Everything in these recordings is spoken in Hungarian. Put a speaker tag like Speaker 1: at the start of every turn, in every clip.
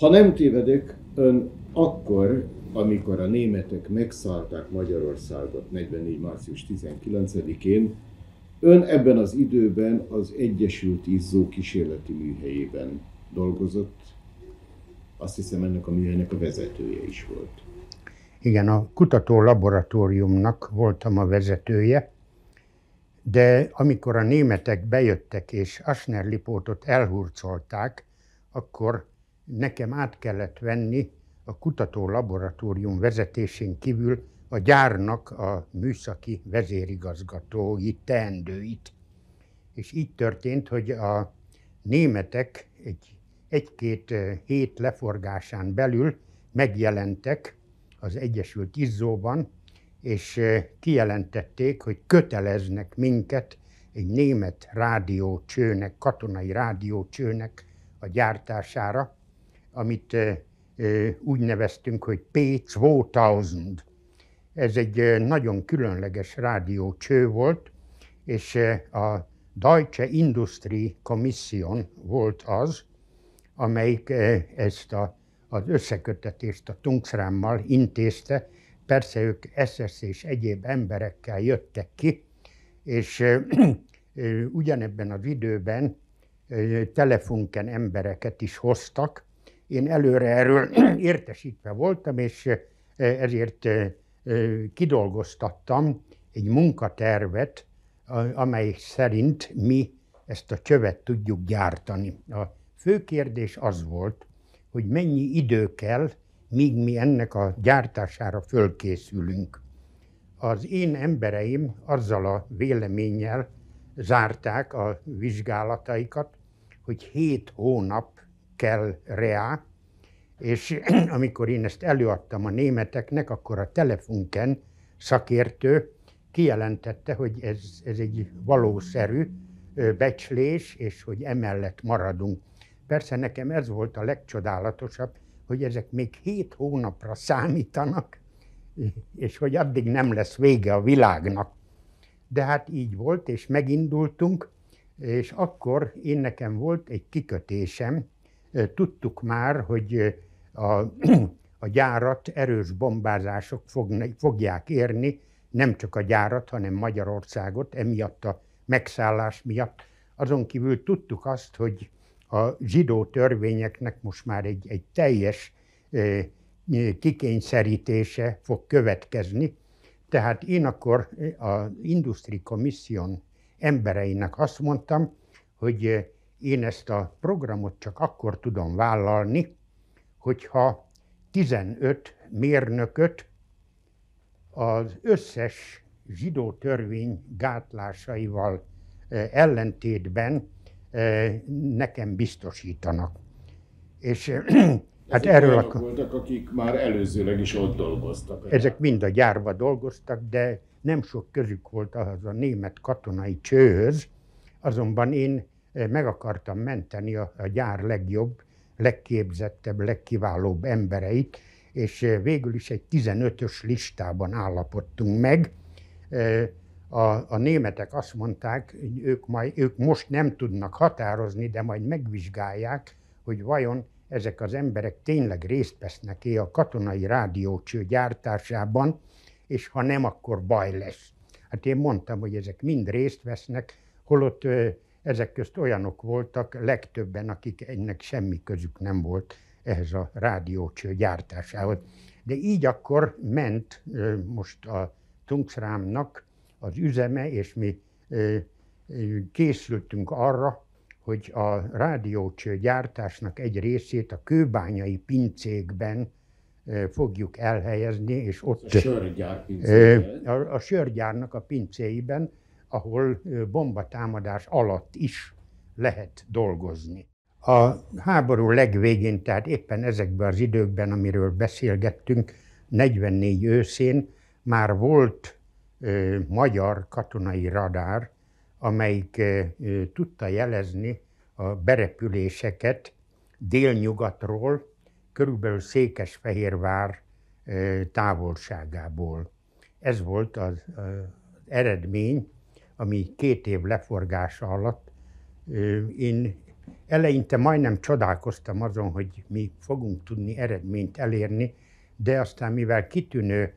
Speaker 1: Ha nem tévedek, ön akkor, amikor a németek megszállták Magyarországot 44. március 19-én, ön ebben az időben az Egyesült Izzó kísérleti műhelyében dolgozott, azt hiszem ennek a műhelynek a vezetője is volt. Igen, a kutató laboratóriumnak voltam a vezetője, de amikor a németek bejöttek és Asner Lipótot elhurcolták, akkor nekem át kellett venni a kutató laboratórium vezetésén kívül a gyárnak a műszaki vezérigazgatói teendőit. És így történt, hogy a németek egy, egy-két hét leforgásán belül megjelentek az Egyesült Izzóban, és kijelentették, hogy köteleznek minket egy német rádiócsőnek, katonai rádiócsőnek a gyártására, amit eh, eh, úgy neveztünk, hogy P2000. Ez egy eh, nagyon különleges rádiócső volt, és a Deutsche Industrie Commission volt az, amelyik ezt a, az összekötetést a Tungsrámmal intézte. Persze ők SS és egyéb emberekkel jöttek ki, és ugyanebben az időben telefonken embereket is hoztak, én előre erről értesítve voltam, és eh, ezért eh, eh, kidolgoztattam egy munkatervet, amely szerint mi ezt a csövet tudjuk gyártani. A fő kérdés az volt, hogy mennyi idő kell, míg mi ennek a gyártására fölkészülünk. Az én embereim azzal a véleménnyel zárták a vizsgálataikat, hogy hét hónap kell reá, és amikor én ezt előadtam a németeknek, akkor a Telefunken szakértő kijelentette, hogy ez, ez egy valószerű becslés, és hogy emellett maradunk. Persze nekem ez volt a legcsodálatosabb, hogy ezek még hét hónapra számítanak, és hogy addig nem lesz vége a világnak. De hát így volt, és megindultunk, és akkor én nekem volt egy kikötésem, tudtuk már, hogy a, a gyárat erős bombázások fogják érni, nem csak a gyárat, hanem Magyarországot, emiatt a megszállás miatt. Azon kívül tudtuk azt, hogy a zsidó törvényeknek most már egy, egy teljes kikényszerítése fog következni. Tehát én akkor az Industri Commission embereinek azt mondtam, hogy én ezt a programot csak akkor tudom vállalni, hogyha 15 mérnököt az összes zsidó törvény gátlásaival e, ellentétben e, nekem biztosítanak. És e, hát ezek erről a... voltak, akik már előzőleg is ott dolgoztak. Ezek mind a gyárba dolgoztak, de nem sok közük volt ahhoz a német katonai csőhöz, azonban én meg akartam menteni a, a gyár legjobb, legképzettebb, legkiválóbb embereit, és eh, végül is egy 15-ös listában állapodtunk meg. Eh, a, a németek azt mondták, hogy ők, majd, ők most nem tudnak határozni, de majd megvizsgálják, hogy vajon ezek az emberek tényleg részt vesznek-e a katonai rádiócső gyártásában, és ha nem, akkor baj lesz. Hát én mondtam, hogy ezek mind részt vesznek, holott eh, ezek közt olyanok voltak, legtöbben, akik ennek semmi közük nem volt ehhez a rádiócső gyártásához. De így akkor ment most a Tungsrámnak az üzeme, és mi készültünk arra, hogy a rádiócső gyártásnak egy részét a kőbányai pincékben fogjuk elhelyezni, és ott a sörgyár, a, a sörgyárnak a pincéiben, ahol bombatámadás alatt is lehet dolgozni. A háború legvégén, tehát éppen ezekben az időkben, amiről beszélgettünk, 44 őszén már volt ö, magyar katonai radár, amelyik ö, tudta jelezni a berepüléseket délnyugatról, körülbelül Székesfehérvár ö, távolságából. Ez volt az, az eredmény ami két év leforgása alatt, én eleinte majdnem csodálkoztam azon, hogy mi fogunk tudni eredményt elérni, de aztán mivel kitűnő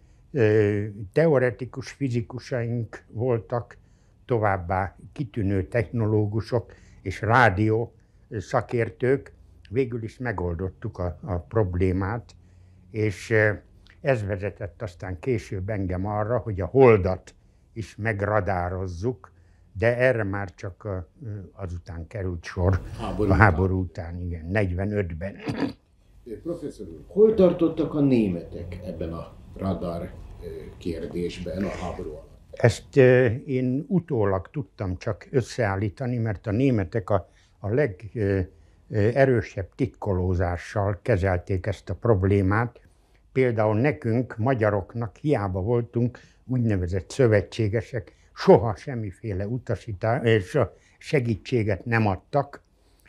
Speaker 1: teoretikus fizikusaink voltak, továbbá kitűnő technológusok és rádió szakértők, végül is megoldottuk a, a problémát, és ez vezetett aztán később engem arra, hogy a holdat is megradározzuk, de erre már csak azután került sor, háború a háború után, igen, 45-ben. Professzor úr, hol tartottak a németek ebben a radar kérdésben a háború alatt? Ezt én utólag tudtam csak összeállítani, mert a németek a, a legerősebb titkolózással kezelték ezt a problémát, Például nekünk, magyaroknak hiába voltunk úgynevezett szövetségesek, soha semmiféle utasítás eh, és segítséget nem adtak,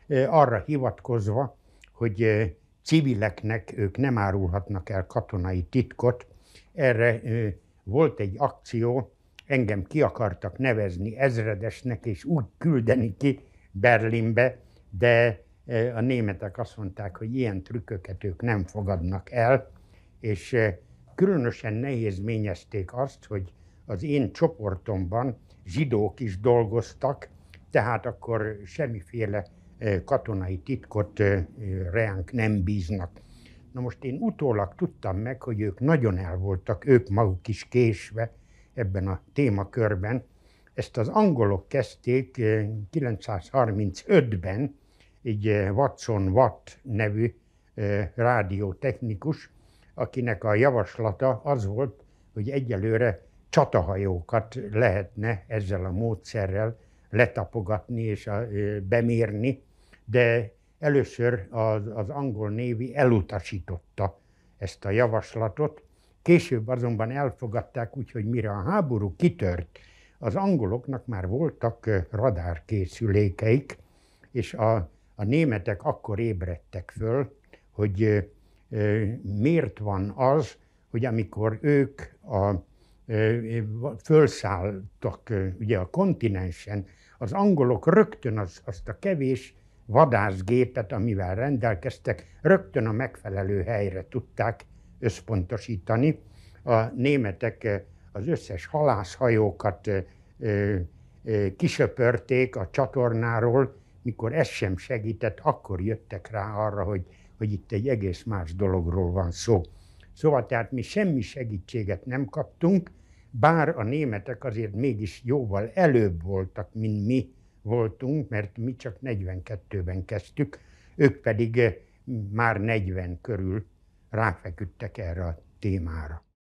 Speaker 1: eh, arra hivatkozva, hogy eh, civileknek ők nem árulhatnak el katonai titkot. Erre volt egy akció, engem ki akartak nevezni ezredesnek, és úgy küldeni ki Berlinbe, de a németek azt mondták, hogy ilyen trükköket ők nem fogadnak el, és eh, különösen nehézményezték azt, hogy az én csoportomban zsidók is dolgoztak, tehát akkor semmiféle eh, katonai titkot eh, reánk nem bíznak. Na most én utólag tudtam meg, hogy ők nagyon el voltak, ők maguk is késve ebben a témakörben. Ezt az angolok kezdték 935-ben, egy Watson Watt nevű rádiótechnikus, akinek a javaslata az volt, hogy egyelőre csatahajókat lehetne ezzel a módszerrel letapogatni és a, bemérni, de először az, az angol névi elutasította ezt a javaslatot, később azonban elfogadták úgy, hogy mire a háború kitört, az angoloknak már voltak radárkészülékeik, és a, a németek akkor ébredtek föl, hogy miért van az, hogy amikor ők a, fölszálltak ugye a kontinensen, az angolok rögtön az, azt a kevés vadászgépet, amivel rendelkeztek, rögtön a megfelelő helyre tudták összpontosítani. A németek az összes halászhajókat kisöpörték a csatornáról, mikor ez sem segített, akkor jöttek rá arra, hogy hogy itt egy egész más dologról van szó. Szóval tehát mi semmi segítséget nem kaptunk, bár a németek azért mégis jóval előbb voltak, mint mi voltunk, mert mi csak 42-ben kezdtük, ők pedig mm, már 40 körül ráfeküdtek erre a témára.